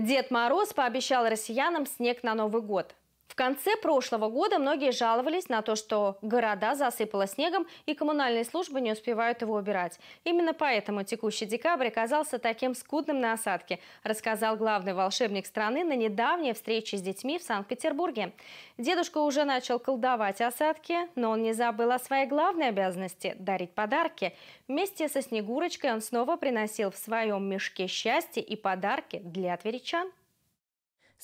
Дед Мороз пообещал россиянам снег на Новый год. В конце прошлого года многие жаловались на то, что города засыпало снегом и коммунальные службы не успевают его убирать. Именно поэтому текущий декабрь оказался таким скудным на осадке, рассказал главный волшебник страны на недавней встрече с детьми в Санкт-Петербурге. Дедушка уже начал колдовать осадки, но он не забыл о своей главной обязанности – дарить подарки. Вместе со Снегурочкой он снова приносил в своем мешке счастье и подарки для тверичан.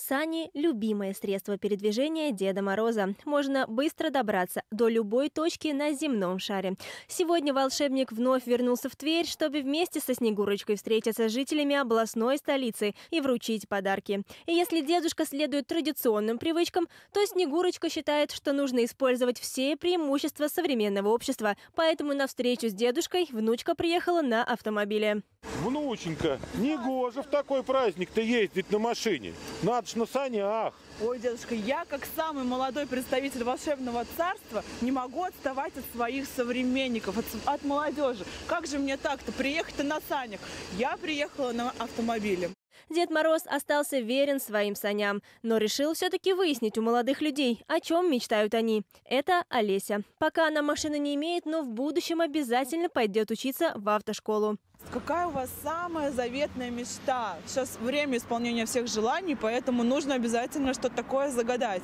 Сани – любимое средство передвижения Деда Мороза. Можно быстро добраться до любой точки на земном шаре. Сегодня волшебник вновь вернулся в Тверь, чтобы вместе со Снегурочкой встретиться с жителями областной столицы и вручить подарки. И если дедушка следует традиционным привычкам, то Снегурочка считает, что нужно использовать все преимущества современного общества. Поэтому на встречу с дедушкой внучка приехала на автомобиле. Внученька, не гоже в такой праздник-то ездить на машине. Надо ж на санях. Ой, дедушка, я как самый молодой представитель волшебного царства не могу отставать от своих современников, от, от молодежи. Как же мне так-то приехать-то на санях? Я приехала на автомобиле. Дед Мороз остался верен своим саням, но решил все-таки выяснить у молодых людей, о чем мечтают они. Это Олеся. Пока она машины не имеет, но в будущем обязательно пойдет учиться в автошколу. Какая у вас самая заветная мечта? Сейчас время исполнения всех желаний, поэтому нужно обязательно что-то такое загадать.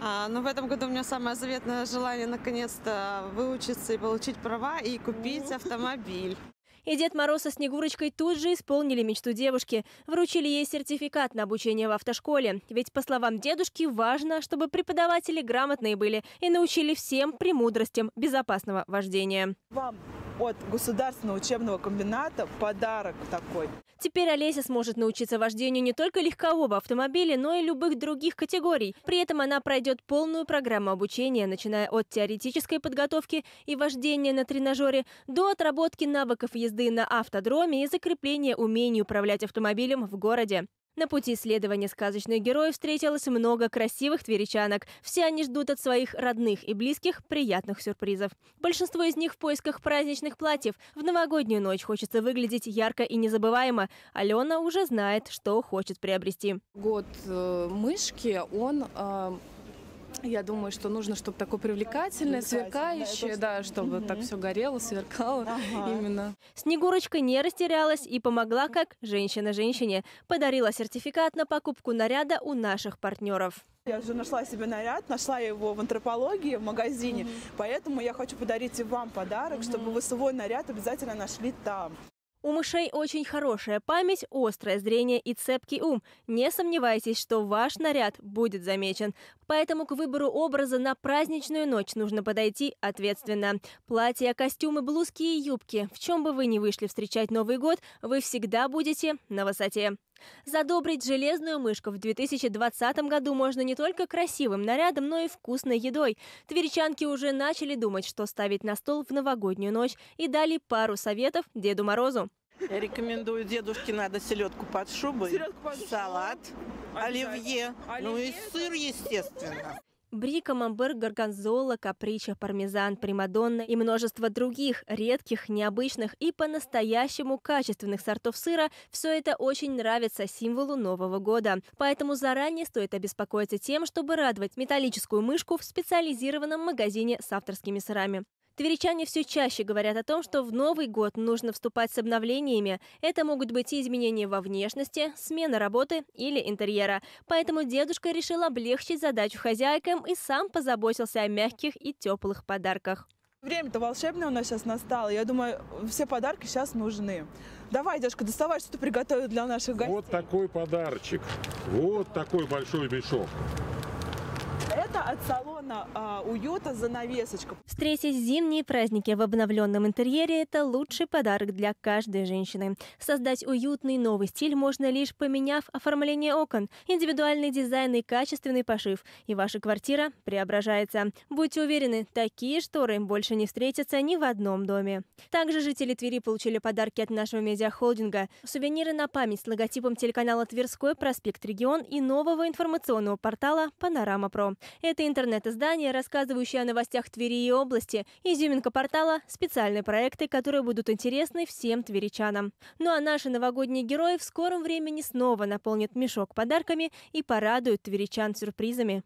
А, ну, в этом году у меня самое заветное желание наконец-то выучиться и получить права и купить автомобиль. И Дед Мороз со Снегурочкой тут же исполнили мечту девушки. Вручили ей сертификат на обучение в автошколе. Ведь, по словам дедушки, важно, чтобы преподаватели грамотные были и научили всем премудростям безопасного вождения. Вам от государственного учебного комбината подарок такой. Теперь Олеся сможет научиться вождению не только легкового автомобиля, но и любых других категорий. При этом она пройдет полную программу обучения, начиная от теоретической подготовки и вождения на тренажере до отработки навыков езды на автодроме и закрепления умений управлять автомобилем в городе. На пути исследования сказочных героев встретилось много красивых тверичанок. Все они ждут от своих родных и близких приятных сюрпризов. Большинство из них в поисках праздничных платьев. В новогоднюю ночь хочется выглядеть ярко и незабываемо. Алена уже знает, что хочет приобрести. Год э, мышки, он э, я думаю, что нужно, чтобы такое привлекательное, сверкающее, да, чтобы угу. так все горело, сверкало ага. именно. Снегурочка не растерялась и помогла, как женщина женщине. Подарила сертификат на покупку наряда у наших партнеров. Я уже нашла себе наряд, нашла его в антропологии, в магазине. Угу. Поэтому я хочу подарить и вам подарок, угу. чтобы вы свой наряд обязательно нашли там. У мышей очень хорошая память, острое зрение и цепкий ум. Не сомневайтесь, что ваш наряд будет замечен. Поэтому к выбору образа на праздничную ночь нужно подойти ответственно. Платья, костюмы, блузки и юбки. В чем бы вы ни вышли встречать Новый год, вы всегда будете на высоте. Задобрить железную мышку в 2020 году можно не только красивым нарядом, но и вкусной едой. Тверичанки уже начали думать, что ставить на стол в новогоднюю ночь и дали пару советов Деду Морозу. Я рекомендую дедушке надо селедку под шубой, салат, оливье, оливье, ну и сыр, естественно. Бри, камамбер, горгонзола, каприча, пармезан, примадонна и множество других редких, необычных и по-настоящему качественных сортов сыра – все это очень нравится символу Нового года. Поэтому заранее стоит обеспокоиться тем, чтобы радовать металлическую мышку в специализированном магазине с авторскими сырами. Тверичане все чаще говорят о том, что в Новый год нужно вступать с обновлениями. Это могут быть и изменения во внешности, смена работы или интерьера. Поэтому дедушка решил облегчить задачу хозяйкам и сам позаботился о мягких и теплых подарках. Время-то волшебное у нас сейчас настало. Я думаю, все подарки сейчас нужны. Давай, дедушка, доставай, что ты приготовил для наших гостей. Вот такой подарочек. Вот такой большой мешок это от салона а, уюта занавесочка. Встретить зимние праздники в обновленном интерьере – это лучший подарок для каждой женщины. Создать уютный новый стиль можно лишь поменяв оформление окон, индивидуальный дизайн и качественный пошив. И ваша квартира преображается. Будьте уверены, такие шторы больше не встретятся ни в одном доме. Также жители Твери получили подарки от нашего медиахолдинга. Сувениры на память с логотипом телеканала «Тверской проспект Регион» и нового информационного портала «Панорама Про». Это интернет-издание, рассказывающее о новостях Твери и области, изюминка портала, специальные проекты, которые будут интересны всем тверичанам. Ну а наши новогодние герои в скором времени снова наполнят мешок подарками и порадуют тверичан сюрпризами.